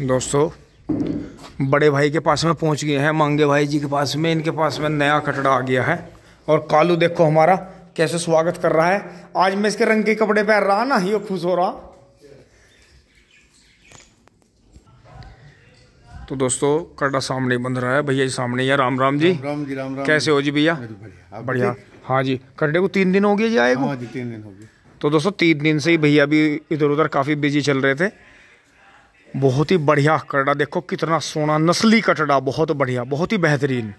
दोस्तों बड़े भाई के पास में पहुंच गए हैं मांगे भाई जी के पास में इनके पास में नया कटड़ा आ गया है और कालू देखो हमारा कैसे स्वागत कर रहा है आज मैं इसके रंग के कपड़े पहन रहा ना ही खुश हो रहा तो दोस्तों कटड़ा सामने बंध रहा है भैया जी सामने या राम राम जी राम जी राम राम कैसे हो जी भैया तो बढ़िया हाँ जी कटड़े को तीन दिन हो गया जी आए हाँ तीन दिन हो गए तो दोस्तों तीन दिन से ही भैया भी इधर उधर काफ़ी बिजी चल रहे थे बहुत ही बढ़िया कटड़ा देखो कितना सोना नस्ली कटड़ा बहुत बढ़िया बहुत ही बेहतरीन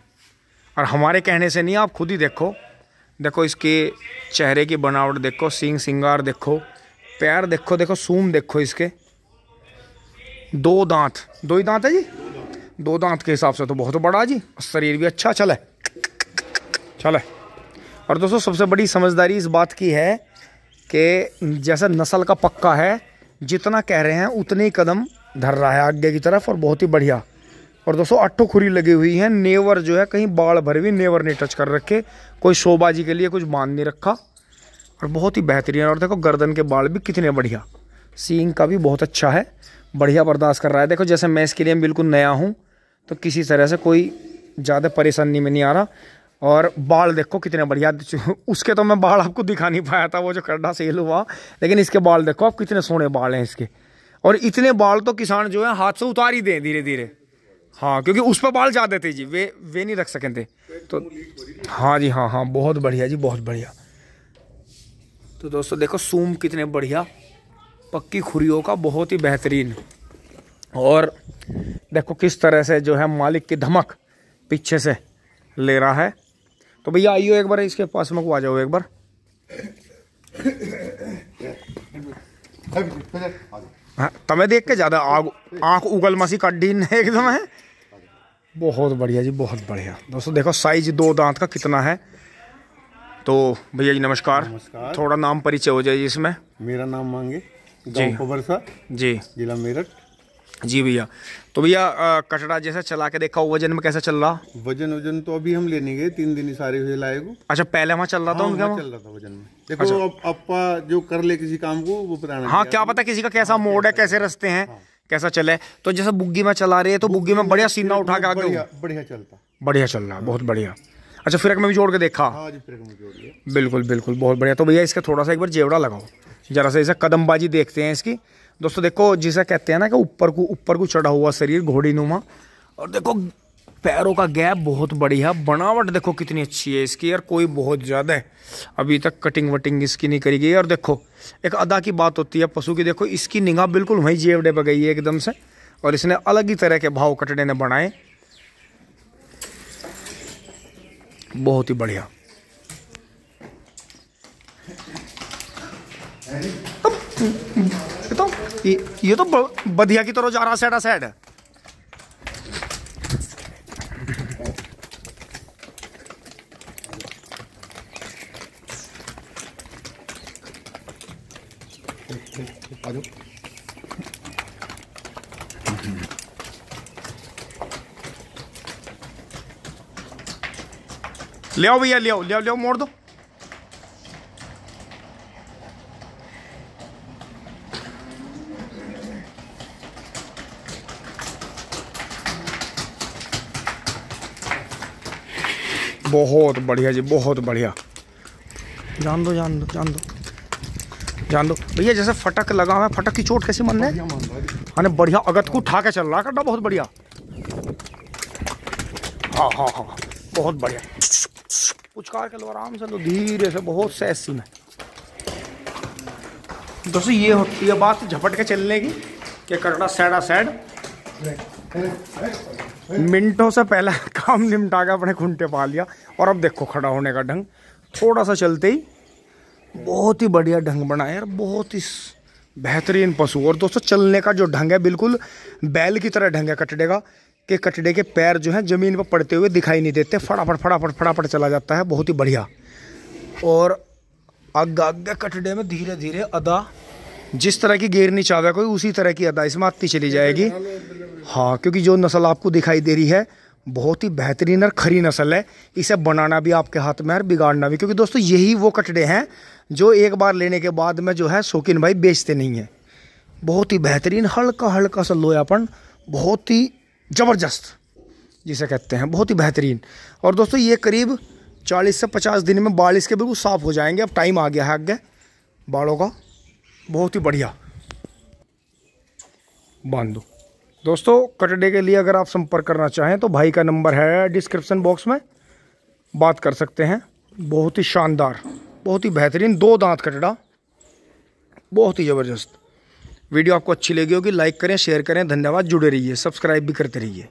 और हमारे कहने से नहीं आप खुद ही देखो देखो इसके चेहरे की बनावट देखो सिंग सिंगार देखो पैर देखो देखो सूम देखो इसके दो दांत दो ही दांत है जी दो दांत के हिसाब से तो बहुत बड़ा जी शरीर भी अच्छा चले चले और दोस्तों सबसे बड़ी समझदारी इस बात की है कि जैसा नस्ल का पक्का है जितना कह रहे हैं उतने कदम धर रहा है आगे की तरफ और बहुत ही बढ़िया और दोस्तों अट्ठो खुरी लगी हुई है नेवर जो है कहीं बाढ़ भर भी नेवर नहीं टच कर रखे कोई शोबाजी के लिए कुछ बांध नहीं रखा और बहुत ही बेहतरीन और देखो गर्दन के बाल भी कितने बढ़िया सींग का भी बहुत अच्छा है बढ़िया बर्दाश्त कर रहा है देखो जैसे मैं इसके लिए बिल्कुल नया हूँ तो किसी तरह से कोई ज़्यादा परेशानी में नहीं आ रहा और बाल देखो कितने बढ़िया उसके तो मैं बाल आपको दिखा नहीं पाया था वो जो करडा सेल हुआ लेकिन इसके बाल देखो आप कितने सोने बाल हैं इसके और इतने बाल तो किसान जो है हाथ से उतार ही दें धीरे धीरे हाँ क्योंकि उस पर बाल ज़्यादा थे जी वे वे नहीं रख सकें थे तो हाँ जी हाँ हाँ बहुत बढ़िया जी बहुत बढ़िया तो दोस्तों देखो सूम कितने बढ़िया पक्की खुरियों का बहुत ही बेहतरीन और देखो किस तरह से जो है मालिक की धमक पीछे से ले रहा है तो भैया आइयो एक बार इसके पास में को आ जाओ एक बार हाँ, तमें देख के ज़्यादा आग आंख उगल मसी कड्डी है एकदम है बहुत बढ़िया जी बहुत बढ़िया दोस्तों देखो साइज दो दांत का कितना है तो भैया जी नमस्कार, नमस्कार। थोड़ा नाम परिचय हो जाए इसमें मेरा नाम मांगे जी जी जिला मेरठ जी भैया तो भैया कटड़ा जैसा चला के देखा वजन में कैसा चल रहा वजन वजन तो अभी हम लेने गए तीन दिन सारे हुए लाए को अच्छा पहले वहाँ चल रहा था हाँ, उनका चल रहा था वजन में देखो अच्छा। अब जो कर ले किसी काम को वो बताना हाँ क्या पता किसी का कैसा हाँ, मोड है कैसे रस्ते हैं हाँ। कैसा चले तो जैसे बुग्गी में चला रहे हैं तो बुग्गी में बढ़िया सीना उठा के आगे बढ़िया चलता बढ़िया चल रहा बहुत बढ़िया अच्छा फिर में भी जोड़ के देखा हाँ जी फिर जोड़ लिया बिल्कुल बिल्कुल बहुत बढ़िया तो भैया इसका थोड़ा सा एक बार जेवड़ा लगाओ जरा सा इसे कदमबाजी देखते हैं इसकी दोस्तों देखो जिसे कहते हैं ना कि ऊपर को ऊपर को चढ़ा हुआ शरीर घोड़ी नुमा और देखो पैरों का गैप बहुत बढ़िया बनावट देखो कितनी अच्छी है इसकी यार कोई बहुत ज़्यादा है अभी तक कटिंग वटिंग इसकी नहीं करी गई और देखो एक अदा की बात होती है पशु की देखो इसकी निगाह बिल्कुल वहीं जेवडे पर गई है एकदम से और इसने अलग ही तरह के भाव कटड़े ने बनाए बहुत ही बढ़िया ये, तो बढ़िया की तरह जा रहा साइड साइड ले आओ भैया ले आओ ले आओ ले आओ मोड़ दो बहुत बढ़िया जी बहुत बढ़िया जान दो जान दो जान दो जान दो भैया जैसे फटक लगा हुआ है फटक की चोट कैसी मन रहे अरे बढ़िया अगत को उठा के चल रहा करना बहुत बढ़िया हाँ, हाँ हाँ हाँ बहुत बढ़िया पुचकार के लो आराम से लो धीरे से बहुत सहज सीन है दोस्तों ये होती है बात झपट के चलने की कि करना सैडा सैड मिनटों से पहला काम निमटा के अपने खुंटे पा लिया और अब देखो खड़ा होने का ढंग थोड़ा सा चलते ही बहुत ही बढ़िया ढंग बना यार बहुत ही बेहतरीन पशु और दोस्तों चलने का जो ढंग है बिल्कुल बैल की तरह ढंग है कटड़े का कि कटड़े के पैर जो हैं ज़मीन पर पड़ते हुए दिखाई नहीं देते फटाफट फटाफट फटाफट चला जाता है बहुत ही बढ़िया और आगे आगे कटड़े में धीरे धीरे अदा जिस तरह की गेर चाहता है कोई उसी तरह की अदा इसमें आती चली जाएगी हाँ क्योंकि जो नस्ल आपको दिखाई दे रही है बहुत ही बेहतरीन और खरी नस्ल है इसे बनाना भी आपके हाथ में और बिगाड़ना भी क्योंकि दोस्तों यही वो कटड़े हैं जो एक बार लेने के बाद में जो है शौकीन भाई बेचते नहीं हैं बहुत ही बेहतरीन हल्का हल्का सा लोयापन बहुत ही ज़बरदस्त जिसे कहते हैं बहुत ही बेहतरीन और दोस्तों ये करीब चालीस से पचास दिन में बारिश के बिल्कुल साफ़ हो जाएंगे अब टाइम आ गया है आगे बालों का बहुत ही बढ़िया बांधो दोस्तों कटडे के लिए अगर आप संपर्क करना चाहें तो भाई का नंबर है डिस्क्रिप्शन बॉक्स में बात कर सकते हैं बहुत ही शानदार बहुत ही बेहतरीन दो दांत कटड़ा बहुत ही ज़बरदस्त वीडियो आपको अच्छी लगी होगी लाइक करें शेयर करें धन्यवाद जुड़े रहिए सब्सक्राइब भी करते रहिए